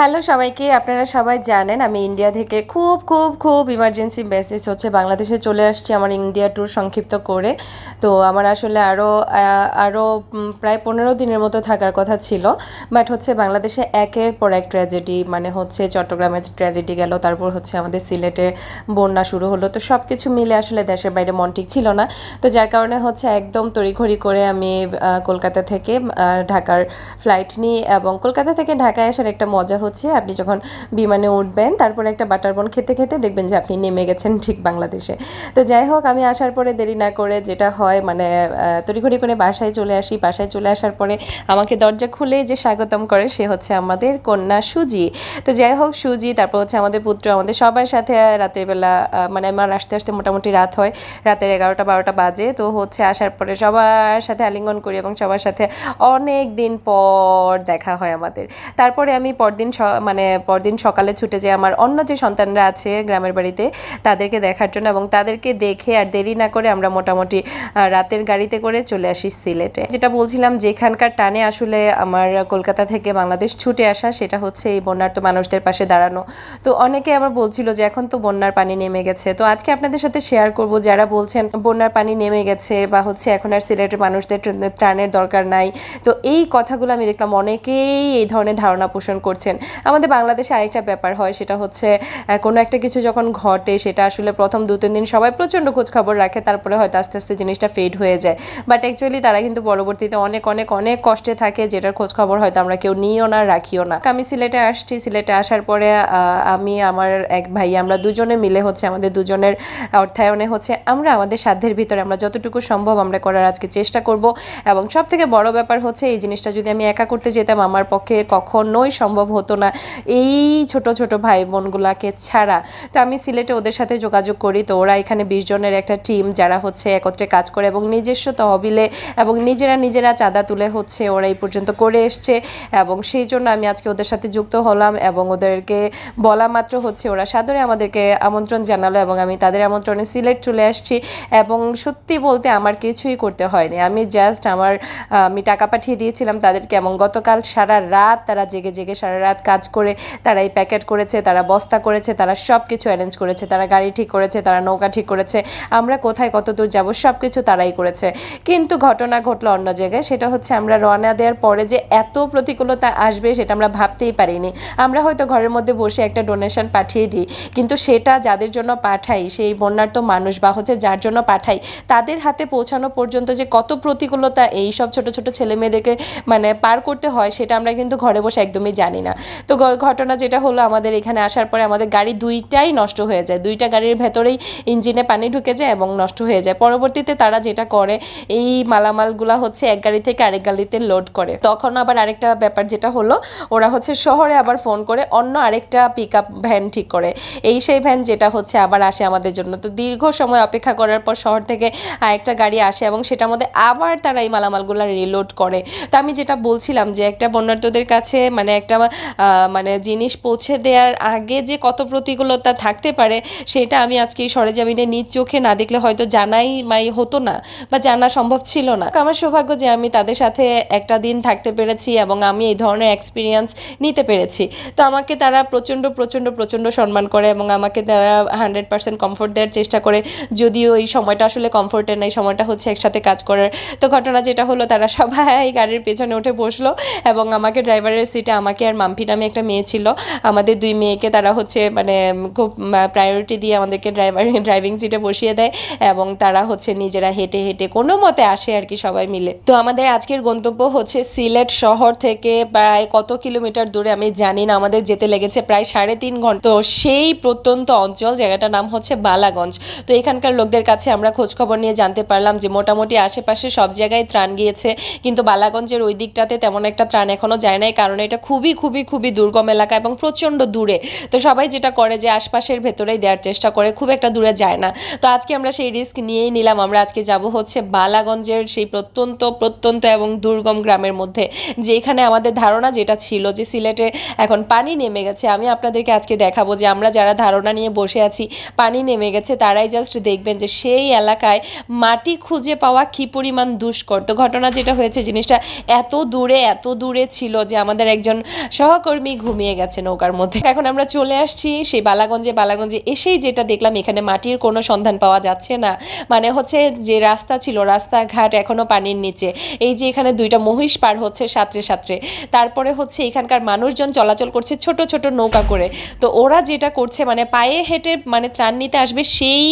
hello সবাইকে আপনারা সবাই জানেন আমি ইন্ডিয়া থেকে খুব খুব খুব ইমার্জেন্সি মেসেজ হচ্ছে বাংলাদেশে চলে আসছি আমার ইন্ডিয়া ট্যুর সংক্ষিপ্ত করে তো আমার আসলে আরও আরও প্রায় পনেরো দিনের মতো থাকার কথা ছিল বাট হচ্ছে বাংলাদেশে একের পর এক ট্র্যাজেডি মানে হচ্ছে চট্টগ্রামে ট্র্যাজেডি গেল তারপর হচ্ছে আমাদের সিলেটে বন্যা শুরু হলো তো সব কিছু মিলে আসলে দেশের বাইরে মন ঠিক ছিল না তো যার কারণে হচ্ছে একদম তড়িঘড়ি করে আমি কলকাতা থেকে ঢাকার ফ্লাইট নিই এবং কলকাতা থেকে ঢাকায় আসার একটা মজা হচ্ছে আপনি যখন বিমানে উঠবেন তারপরে একটা বাটার বন খেতে খেতে দেখবেন যে আপনি নেমে গেছেন ঠিক বাংলাদেশে তো যাই হোক আমি আসার পরে দেরি না করে যেটা হয় মানে তড়িঘড়ি করে বাসায় চলে আসি বাসায় চলে আসার পরে আমাকে দরজা খুলে যে স্বাগতম করে সে হচ্ছে আমাদের কন্যা সুজি তো যাই হোক সুজি তারপর হচ্ছে আমাদের পুত্র আমাদের সবার সাথে রাতের বেলা মানে আমার আসতে আসতে মোটামুটি রাত হয় রাতের এগারোটা বারোটা বাজে তো হচ্ছে আসার পরে সবার সাথে আলিঙ্গন করি এবং সবার সাথে অনেক দিন পর দেখা হয় আমাদের তারপরে আমি পরদিন মানে পরদিন সকালে ছুটে যে আমার অন্য যে সন্তানরা আছে গ্রামের বাড়িতে তাদেরকে দেখার জন্য এবং তাদেরকে দেখে আর দেরি না করে আমরা মোটামুটি রাতের গাড়িতে করে চলে আসি সিলেটে যেটা বলছিলাম যেখানকার টানে আসলে আমার কলকাতা থেকে বাংলাদেশ ছুটে আসা সেটা হচ্ছে এই বন্যার তো মানুষদের পাশে দাঁড়ানো তো অনেকে আবার বলছিল যে এখন তো বন্যার পানি নেমে গেছে তো আজকে আপনাদের সাথে শেয়ার করব যারা বলছেন বন্যার পানি নেমে গেছে বা হচ্ছে এখন আর সিলেটের মানুষদের ত্রাণের দরকার নাই তো এই কথাগুলো আমি দেখলাম অনেকেই এই ধরনের ধারণা পোষণ করছেন আমাদের বাংলাদেশে আরেকটা ব্যাপার হয় সেটা হচ্ছে কোনো একটা কিছু যখন ঘটে সেটা আসলে প্রথম দু তিন দিন সবাই প্রচণ্ড খোঁজখবর রাখে তারপরে হয়তো আস্তে আস্তে জিনিসটা ফেড হয়ে যায় বাট অ্যাকচুয়ালি তারা কিন্তু পরবর্তীতে অনেক অনেক অনেক কষ্টে থাকে যেটার খোঁজখবর হয়তো আমরা কেউ নিও না রাখিও না আমি সিলেটে আসছি সিলেটে আসার পরে আমি আমার এক ভাই আমরা দুজনে মিলে হচ্ছে আমাদের দুজনের অর্থায়নে হচ্ছে আমরা আমাদের সাধ্যের ভিতরে আমরা যতটুকু সম্ভব আমরা করার আজকে চেষ্টা করব এবং সব থেকে বড় ব্যাপার হচ্ছে এই জিনিসটা যদি আমি একা করতে যেতাম আমার পক্ষে কখনোই সম্ভব হতো হতো না এই ছোট ছোট ভাই বোনগুলাকে ছাড়া তো আমি সিলেটে ওদের সাথে যোগাযোগ করি তো ওরা এখানে বিশ জনের একটা টিম যারা হচ্ছে একত্রে কাজ করে এবং নিজস্ব তহবিলে এবং নিজেরা নিজেরা চাঁদা তুলে হচ্ছে ওরা এই পর্যন্ত করে এসছে এবং সেই জন্য আমি আজকে ওদের সাথে যুক্ত হলাম এবং ওদেরকে বলা মাত্র হচ্ছে ওরা সাদরে আমাদেরকে আমন্ত্রণ জানালো এবং আমি তাদের আমন্ত্রণে সিলেট চলে আসছি এবং সত্যি বলতে আমার কিছুই করতে হয়নি আমি জাস্ট আমার আমি টাকা পাঠিয়ে দিয়েছিলাম তাদেরকে এবং গতকাল সারা রাত তারা জেগে জেগে সারা রাত কাজ করে তারা এই প্যাকেট করেছে তারা বস্তা করেছে তারা সব কিছু অ্যারেঞ্জ করেছে তারা গাড়ি ঠিক করেছে তারা নৌকা ঠিক করেছে আমরা কোথায় কত দূর যাবো সব কিছু তারাই করেছে কিন্তু ঘটনা ঘটলো অন্য জায়গায় সেটা হচ্ছে আমরা রওনা দেওয়ার পরে যে এত প্রতিকূলতা আসবে সেটা আমরা ভাবতেই পারিনি আমরা হয়তো ঘরের মধ্যে বসে একটা ডোনেশন পাঠিয়ে দিই কিন্তু সেটা যাদের জন্য পাঠাই সেই বন্যার্ত মানুষ বা হচ্ছে যার জন্য পাঠাই তাদের হাতে পৌঁছানো পর্যন্ত যে কত প্রতিকূলতা এই সব ছোট ছোট ছেলে মেয়েদেরকে মানে পার করতে হয় সেটা আমরা কিন্তু ঘরে বসে একদমই জানি না তো ঘটনা যেটা হলো আমাদের এখানে আসার পরে আমাদের গাড়ি দুইটাই নষ্ট হয়ে যায় দুইটা গাড়ির ভেতরেই ইঞ্জিনে পানি ঢুকে যায় এবং নষ্ট হয়ে যায় পরবর্তীতে তারা যেটা করে এই মালামালগুলা হচ্ছে এক গাড়ি থেকে আরেক গাড়িতে লোড করে তখন আবার আরেকটা ব্যাপার যেটা হলো ওরা হচ্ছে শহরে আবার ফোন করে অন্য আরেকটা পিক আপ ভ্যান ঠিক করে এই সেই ভ্যান যেটা হচ্ছে আবার আসে আমাদের জন্য তো দীর্ঘ সময় অপেক্ষা করার পর শহর থেকে আরেকটা গাড়ি আসে এবং সেটার মধ্যে আবার তারা এই মালামালগুলো রিলোড করে তো আমি যেটা বলছিলাম যে একটা বন্যার্থদের কাছে মানে একটা মানে জিনিস পৌঁছে দেওয়ার আগে যে কত প্রতিকূলতা থাকতে পারে সেটা আমি আজকে এই সরেজামিনে নিজ চোখে না দেখলে হয়তো জানাই মাই হতো না বা জানা সম্ভব ছিল না আমার সৌভাগ্য যে আমি তাদের সাথে একটা দিন থাকতে পেরেছি এবং আমি এই ধরনের এক্সপিরিয়েন্স নিতে পেরেছি তো আমাকে তারা প্রচণ্ড প্রচণ্ড প্রচণ্ড সম্মান করে এবং আমাকে তারা হান্ড্রেড পার্সেন্ট কমফোর্ট দেওয়ার চেষ্টা করে যদিও এই সময়টা আসলে কমফোর্টের নেই সময়টা হচ্ছে একসাথে কাজ করার তো ঘটনা যেটা হলো তারা সবাই গাড়ির পেছনে উঠে বসলো এবং আমাকে ড্রাইভারের সিটে আমাকে আর মাম্পি সোফি নামে একটা মেয়ে ছিল আমাদের দুই মেয়েকে তারা হচ্ছে মানে খুব প্রায়োরিটি দিয়ে আমাদেরকে ড্রাইভার ড্রাইভিং সিটে বসিয়ে দেয় এবং তারা হচ্ছে নিজেরা হেঁটে হেঁটে কোনো মতে আসে আর কি সবাই মিলে তো আমাদের আজকের গন্তব্য হচ্ছে সিলেট শহর থেকে প্রায় কত কিলোমিটার দূরে আমি জানি না আমাদের যেতে লেগেছে প্রায় সাড়ে তিন ঘন্টা তো সেই প্রত্যন্ত অঞ্চল জায়গাটার নাম হচ্ছে বালাগঞ্জ তো এখানকার লোকদের কাছে আমরা খোঁজ খবর নিয়ে জানতে পারলাম যে মোটামুটি আশেপাশে সব জায়গায় ত্রাণ গিয়েছে কিন্তু বালাগঞ্জের ওই দিকটাতে তেমন একটা ত্রাণ এখনো যায় নাই কারণ এটা খুবই খুবই খুবই দুর্গম এলাকা এবং প্রচণ্ড দূরে তো সবাই যেটা করে যে আশপাশের ভেতরেই দেওয়ার চেষ্টা করে খুব একটা দূরে যায় না তো আজকে আমরা সেই রিস্ক নিয়েই নিলাম আমরা আজকে যাব হচ্ছে বালাগঞ্জের সেই প্রত্যন্ত প্রত্যন্ত এবং দুর্গম গ্রামের মধ্যে যে এখানে আমাদের ধারণা যেটা ছিল যে সিলেটে এখন পানি নেমে গেছে আমি আপনাদেরকে আজকে দেখাবো যে আমরা যারা ধারণা নিয়ে বসে আছি পানি নেমে গেছে তারাই জাস্ট দেখবেন যে সেই এলাকায় মাটি খুঁজে পাওয়া কী পরিমাণ দুষ্কর তো ঘটনা যেটা হয়েছে জিনিসটা এত দূরে এত দূরে ছিল যে আমাদের একজন সহ সহকর্মী ঘুমিয়ে গেছে নৌকার মধ্যে এখন আমরা চলে আসছি সেই বালাগঞ্জে বালাগঞ্জে এসেই যেটা দেখলাম এখানে মাটির কোনো সন্ধান পাওয়া যাচ্ছে না মানে হচ্ছে যে রাস্তা ছিল রাস্তাঘাট এখনও পানির নিচে এই যে এখানে দুইটা মহিষ পার হচ্ছে সাঁতরে সাঁতরে তারপরে হচ্ছে এখানকার মানুষজন চলাচল করছে ছোট ছোট নৌকা করে তো ওরা যেটা করছে মানে পায়ে হেঁটে মানে ত্রাণ নিতে আসবে সেই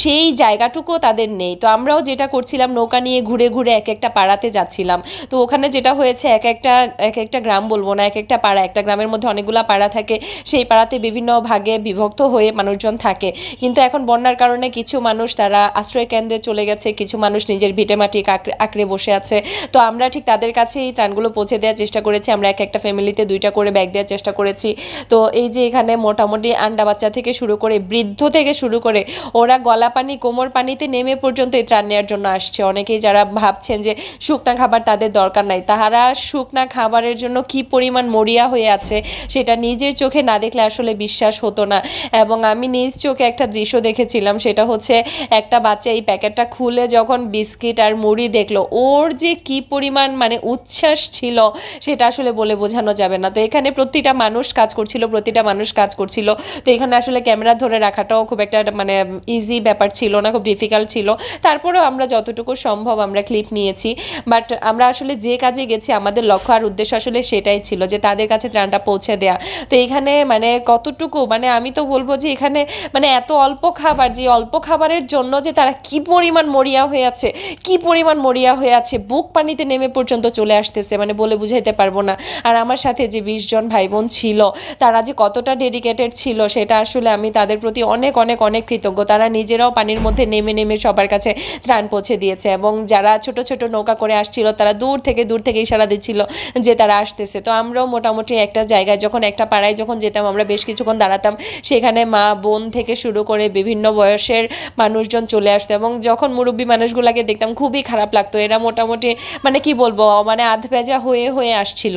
সেই জায়গাটুকুও তাদের নেই তো আমরাও যেটা করছিলাম নৌকা নিয়ে ঘুরে ঘুরে এক একটা পাড়াতে যাচ্ছিলাম তো ওখানে যেটা হয়েছে এক একটা এক একটা গ্রাম বলবো না এক একটা পাড়া এক একটা গ্রামের মধ্যে অনেকগুলো পাড়া থাকে সেই পাড়াতে বিভিন্ন ভাগে বিভক্ত হয়ে মানুষজন থাকে কিন্তু এখন বন্যার কারণে কিছু মানুষ তারা আশ্রয় কেন্দ্রে চলে গেছে কিছু মানুষ নিজের ভিটেমাটি আঁকড়ে বসে আছে তো আমরা ঠিক তাদের কাছে এই ত্রাণগুলো পৌঁছে দেওয়ার চেষ্টা করেছি আমরা এক একটা ফ্যামিলিতে দুইটা করে ব্যাগ দেওয়ার চেষ্টা করেছি তো এই যে এখানে মোটামুটি আন্ডা বাচ্চা থেকে শুরু করে বৃদ্ধ থেকে শুরু করে ওরা গলা পানি কোমর পানিতে নেমে পর্যন্ত এই ত্রাণ নেওয়ার জন্য আসছে অনেকেই যারা ভাবছেন যে শুকনা খাবার তাদের দরকার নাই তাহারা শুকনা খাবারের জন্য কি পরিমাণ মরিয়া হয়ে আছে সেটা নিজের চোখে না দেখলে আসলে বিশ্বাস হতো না এবং আমি নিজ চোখে একটা দৃশ্য দেখেছিলাম সেটা হচ্ছে একটা বাচ্চা এই প্যাকেটটা খুলে যখন বিস্কিট আর মুড়ি দেখলো ওর যে কি পরিমাণ মানে উচ্ছ্বাস ছিল সেটা আসলে বলে বোঝানো যাবে না তো এখানে প্রতিটা মানুষ কাজ করছিল প্রতিটা মানুষ কাজ করছিল তো এখানে আসলে ক্যামেরা ধরে রাখাটাও খুব একটা মানে ইজি ব্যাপার ছিল না খুব ডিফিকাল্ট ছিল তারপরেও আমরা যতটুকু সম্ভব আমরা ক্লিপ নিয়েছি বাট আমরা আসলে যে কাজে গেছি আমাদের লক্ষ্য আর উদ্দেশ্য আসলে সেটাই ছিল যে তাদের কাছে ত্রাণটা পৌঁছে দেয়া তো এখানে মানে কতটুকু মানে আমি তো বলবো যে এখানে মানে এত অল্প খাবার যে অল্প খাবারের জন্য যে তারা কি পরিমাণ মরিয়া হয়ে আছে কি পরিমাণ মরিয়া হয়ে আছে বুক পানিতে নেমে পর্যন্ত চলে আসতেছে মানে বলে বুঝাইতে পারবো না আর আমার সাথে যে বিশ জন ভাই বোন ছিল তারা যে কতটা ডেডিকেটেড ছিল সেটা আসলে আমি তাদের প্রতি অনেক অনেক অনেক কৃতজ্ঞ তারা নিজেরাও পানির মধ্যে নেমে নেমে সবার কাছে ত্রাণ পৌঁছে দিয়েছে এবং যারা ছোট ছোট নৌকা করে আসছিল তারা দূর থেকে দূর থেকে ইশারা দিচ্ছিল যে তারা আসতেছে তো আমরাও মোটামুটি একটা জায়গায় যখন একটা পাড়ায় যখন যেতাম আমরা বেশ কিছুক্ষণ দাঁড়াতাম সেখানে মা বোন থেকে শুরু করে বিভিন্ন বয়সের মানুষজন চলে আসতো এবং যখন মুরব্বী মানুষগুলোকে দেখতাম খুবই খারাপ লাগতো এরা মোটামুটি মানে কি বলবো মানে আধ ভেজা হয়ে হয়ে আসছিল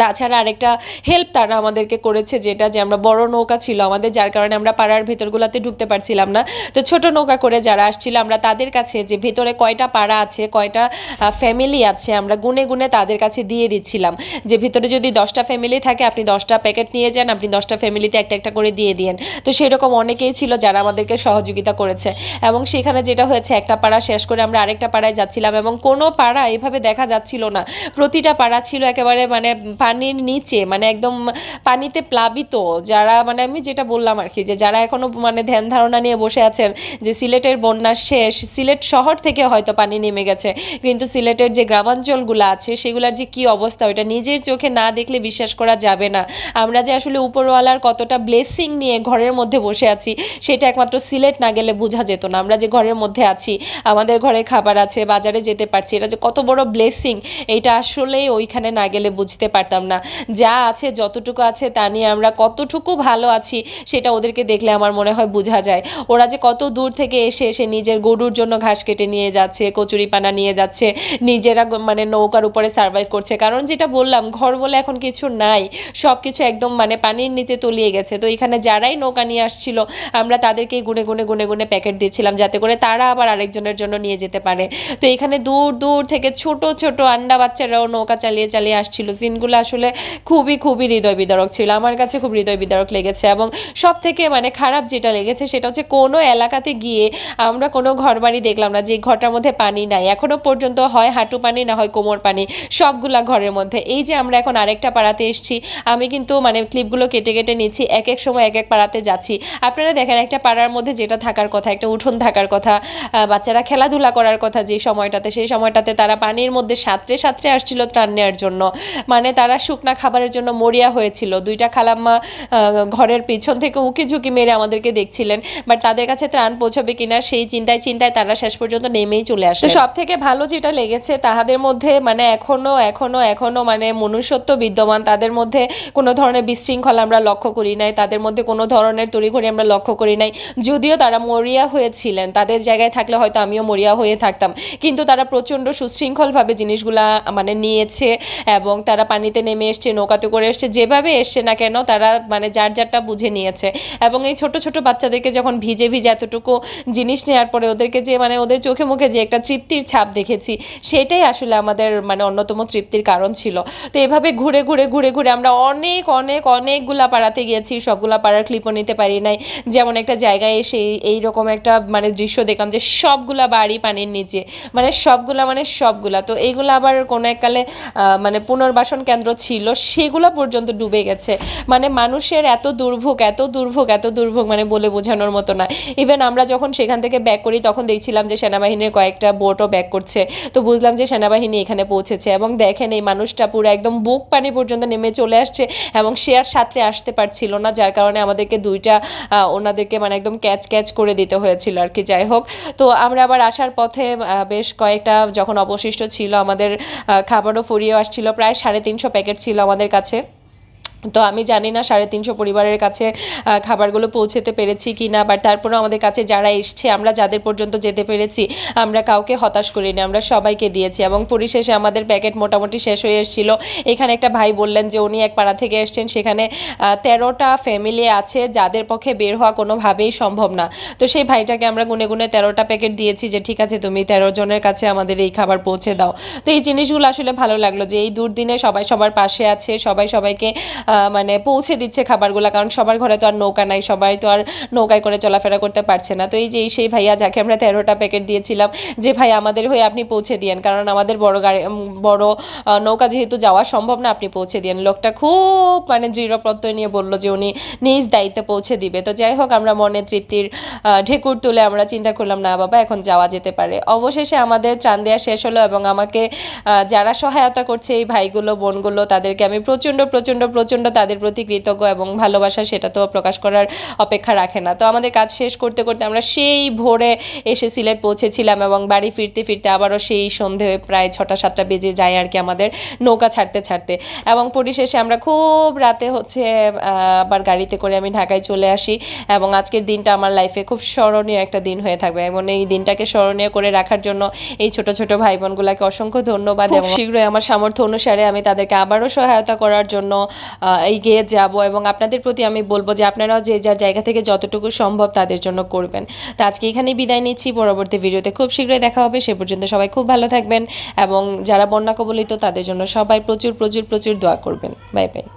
তাছাড়া আরেকটা হেল্প তারা আমাদেরকে করেছে যেটা যে আমরা বড় নৌকা ছিল আমাদের যার কারণে আমরা পাড়ার ভেতরগুলোতে ঢুকতে পারছিলাম না তো ছোট নৌকা করে যারা আসছিল আমরা তাদের কাছে যে ভেতরে কয়টা পাড়া আছে কয়টা ফ্যামিলি আছে আমরা গুনে গুনে তাদের কাছে দিয়ে দিচ্ছিলাম যে ভেতরে যদি দশটা ফ্যামিলি থাকে আপনি দশটা প্যাকেট নিয়ে যান আপনি দশটা ফ্যামিলিতে একটা একটা করে দিয়ে দিন তো সেরকম অনেকেই ছিল যারা আমাদেরকে সহযোগিতা করেছে এবং সেখানে যেটা হয়েছে একটা পাড়া শেষ করে আমরা আরেকটা পাড়ায় যাচ্ছিলাম এবং কোনো পাড়া এভাবে দেখা যাচ্ছিল না প্রতিটা পাড়া ছিল একেবারে মানে পানির নিচে মানে একদম পানিতে প্লাবিত যারা মানে আমি যেটা বললাম আর কি যে যারা এখনও মানে ধ্যান ধারণা নিয়ে বসে আছেন যে সিলেটের বন্যা শেষ সিলেট শহর থেকে হয়তো পানি নেমে গেছে কিন্তু সিলেটের যে গ্রামাঞ্চলগুলো আছে সেগুলার যে কি অবস্থা ওটা নিজের চোখে না দেখলে বিশ্বাস করা যাবে না আমরা যে আসলে উপরওয়ালার কতটা ব্লেসিং নিয়ে ঘরের মধ্যে বসে আছি সেটা একমাত্র সিলেট না গেলে বোঝা যেত না আমরা যে ঘরের মধ্যে আছি আমাদের ঘরে খাবার আছে বাজারে যেতে পারছি এটা যে কত বড় ব্লেসিং এটা আসলে ওইখানে না গেলে বুঝতে পারছি পারতাম না যা আছে যতটুকু আছে তা নিয়ে আমরা কতটুকু ভালো আছি সেটা ওদেরকে দেখলে আমার মনে হয় বোঝা যায় ওরা যে কত দূর থেকে এসে এসে নিজের গরুর জন্য ঘাস কেটে নিয়ে যাচ্ছে কচুরিপানা নিয়ে যাচ্ছে নিজেরা মানে নৌকার উপরে সার্ভাইভ করছে কারণ যেটা বললাম ঘর বলে এখন কিছু নাই সব কিছু একদম মানে পানির নিচে তলিয়ে গেছে তো এখানে যারাই নৌকা নিয়ে আসছিল আমরা তাদেরকেই গুনে গুনে গুনে গুনে প্যাকেট দিয়েছিলাম যাতে করে তারা আবার আরেকজনের জন্য নিয়ে যেতে পারে তো এখানে দূর দূর থেকে ছোট ছোট আন্ডা বাচ্চারাও নৌকা চালিয়ে চালিয়ে আসছিল সিনগুলো কথাগুলো আসলে খুবই খুবই হৃদয় বিদারক ছিল আমার কাছে খুব হৃদয় বিদারক লেগেছে এবং সব থেকে মানে খারাপ যেটা লেগেছে সেটা হচ্ছে কোনো এলাকাতে গিয়ে আমরা কোনো ঘরবাড়ি দেখলাম না যে ঘরটার মধ্যে পানি নাই এখনও পর্যন্ত হয় হাঁটু পানি না হয় কোমর পানি সবগুলা ঘরের মধ্যে এই যে আমরা এখন আরেকটা পাড়াতে এসছি আমি কিন্তু মানে ক্লিপগুলো কেটে কেটে নিচ্ছি এক এক সময় এক এক পাড়াতে যাচ্ছি আপনারা দেখেন একটা পাড়ার মধ্যে যেটা থাকার কথা একটা উঠোন থাকার কথা বাচ্চারা খেলাধুলা করার কথা যে সময়টাতে সেই সময়টাতে তারা পানির মধ্যে সাঁতরে সাঁতরে আসছিল ত্রাণ নেওয়ার জন্য মানে তারা শুকনা খাবারের জন্য মরিয়া হয়েছিল দুইটা খালাম্মা ঘরের পিছন থেকে উঁকি ঝুঁকি মেরে আমাদেরকে দেখছিলেন বাট তাদের কাছে ত্রাণ পৌঁছবে কিনা সেই চিন্তায় চিন্তায় তারা শেষ পর্যন্ত নেমেই চলে আসে সব থেকে ভালো যেটা লেগেছে তাহাদের মধ্যে মানে এখনো এখনো এখনো মানে মনুষ্যত্ব বিদ্যমান তাদের মধ্যে কোনো ধরনের বিশৃঙ্খলা আমরা লক্ষ্য করি নাই তাদের মধ্যে কোনো ধরনের তড়িঘড়ি আমরা লক্ষ্য করি নাই যদিও তারা মরিয়া হয়েছিলেন তাদের জায়গায় থাকলে হয়তো আমিও মরিয়া হয়ে থাকতাম কিন্তু তারা প্রচণ্ড সুশৃঙ্খলভাবে জিনিসগুলা মানে নিয়েছে এবং তারা পানিতে পানিতে নেমে এসছে নৌকাতে করে এসছে যেভাবে এসছে না কেন তারা মানে যার যারটা বুঝে নিয়েছে এবং এই ছোট ছোট বাচ্চাদেরকে যখন ভিজে ভিজে এতটুকু জিনিস নেওয়ার পরে ওদেরকে যে মানে ওদের চোখে মুখে যে একটা তৃপ্তির ছাপ দেখেছি সেটাই আসলে আমাদের মানে অন্যতম তৃপ্তির কারণ ছিল তো এভাবে ঘুরে ঘুরে ঘুরে ঘুরে আমরা অনেক অনেক অনেকগুলা পাড়াতে গিয়েছি সবগুলা পাড়ার ক্লিপও নিতে পারি নাই যেমন একটা জায়গায় এসে এইরকম একটা মানে দৃশ্য দেখলাম যে সবগুলা বাড়ি পানির নিচে মানে সবগুলা মানে সবগুলা তো এইগুলো আবার কোনো এককালে মানে পুনর্বাসন কেন্দ্র কেন্দ্র ছিল সেগুলো পর্যন্ত ডুবে গেছে মানে মানুষের এত দুর্ভোগ এত দুর্ভোগ এত দুর্ভোগ মানে বলে বোঝানোর মতো না ইভেন আমরা যখন সেখান থেকে ব্যাক করি তখন দেখছিলাম যে সেনাবাহিনীর কয়েকটা বোটও ব্যাক করছে তো বুঝলাম যে সেনাবাহিনী এখানে পৌঁছেছে এবং দেখেন এই মানুষটা পুরো একদম বুক পানি পর্যন্ত নেমে চলে আসছে এবং সে আর সাথে আসতে পারছিল না যার কারণে আমাদেরকে দুইটা ওনাদেরকে মানে একদম ক্যাচ ক্যাচ করে দিতে হয়েছিল আর কি যাই হোক তো আমরা আবার আসার পথে বেশ কয়েকটা যখন অবশিষ্ট ছিল আমাদের খাবারও ফুরিয়ে আসছিল প্রায় সাড়ে তিনশো প্যাকেট ছিল আমাদের কাছে তো আমি জানি না সাড়ে তিনশো পরিবারের কাছে খাবারগুলো পৌঁছেতে পেরেছি কি না বাট তারপরেও আমাদের কাছে যারা এসছে আমরা যাদের পর্যন্ত যেতে পেরেছি আমরা কাউকে হতাশ করিনি আমরা সবাইকে দিয়েছি এবং পরিশেষে আমাদের প্যাকেট মোটামুটি শেষ হয়ে এসেছিল এখানে একটা ভাই বললেন যে উনি এক পাড়া থেকে এসছেন সেখানে তেরোটা ফ্যামিলি আছে যাদের পক্ষে বের হওয়া কোনোভাবেই সম্ভব না তো সেই ভাইটাকে আমরা গুনে গুনে তেরোটা প্যাকেট দিয়েছি যে ঠিক আছে তুমি তেরো জনের কাছে আমাদের এই খাবার পৌঁছে দাও তো এই জিনিসগুলো আসলে ভালো লাগলো যে এই দুর্দিনে সবাই সবার পাশে আছে সবাই সবাইকে মানে পৌঁছে দিচ্ছে খাবারগুলো কারণ সবার ঘরে তো আর নৌকা নাই সবাই তো আর নৌকায় করে চলাফেরা করতে পারছে না তো এই যে সেই ভাইয়া যাকে আমরা তেরোটা প্যাকেট দিয়েছিলাম যে ভাই আমাদের হয়ে আপনি পৌঁছে দিয়েন কারণ আমাদের বড় গাড়ি বড় নৌকা যেহেতু যাওয়া সম্ভব না আপনি পৌঁছে দিয়েন লোকটা খুব মানে দৃঢ় প্রত্যয় নিয়ে বললো যে উনি নিজ দায়িত্বে পৌঁছে দিবে তো যাই হোক আমরা মনে তৃপ্তির ঢেকুর তুলে আমরা চিন্তা করলাম না বাবা এখন যাওয়া যেতে পারে অবশেষে আমাদের ত্রাণ দেওয়া শেষ হলো এবং আমাকে যারা সহায়তা করছে এই ভাইগুলো বোনগুলো তাদেরকে আমি প্রচণ্ড প্রচণ্ড প্রচণ্ড প্রচণ্ড তাদের প্রতি কৃতজ্ঞ এবং ভালোবাসা সেটা তো প্রকাশ করার অপেক্ষা রাখে না তো আমাদের কাজ শেষ করতে করতে আমরা সেই ভোরে এসে সিলেট পৌঁছেছিলাম এবং বাড়ি ফিরতে ফিরতে আবারও সেই সন্ধে প্রায় ছটা সাতটা বেজে যায় আর কি আমাদের নৌকা ছাড়তে ছাড়তে এবং পরিশেষে আমরা খুব রাতে হচ্ছে আবার গাড়িতে করে আমি ঢাকায় চলে আসি এবং আজকের দিনটা আমার লাইফে খুব স্মরণীয় একটা দিন হয়ে থাকবে এবং এই দিনটাকে স্মরণীয় করে রাখার জন্য এই ছোট ছোট ভাই বোনগুলোকে অসংখ্য ধন্যবাদ এবং শীঘ্রই আমার সামর্থ্য অনুসারে আমি তাদেরকে আবারও সহায়তা করার জন্য এগিয়ে যাব এবং আপনাদের প্রতি আমি বলবো যে আপনারাও যে যার জায়গা থেকে যতটুকু সম্ভব তাদের জন্য করবেন তো আজকে এখানেই বিদায় নিচ্ছি পরবর্তী ভিডিওতে খুব শীঘ্রই দেখা হবে সে পর্যন্ত সবাই খুব ভালো থাকবেন এবং যারা বন্যা কবলিত তাদের জন্য সবাই প্রচুর প্রচুর প্রচুর দোয়া করবেন বাই বাই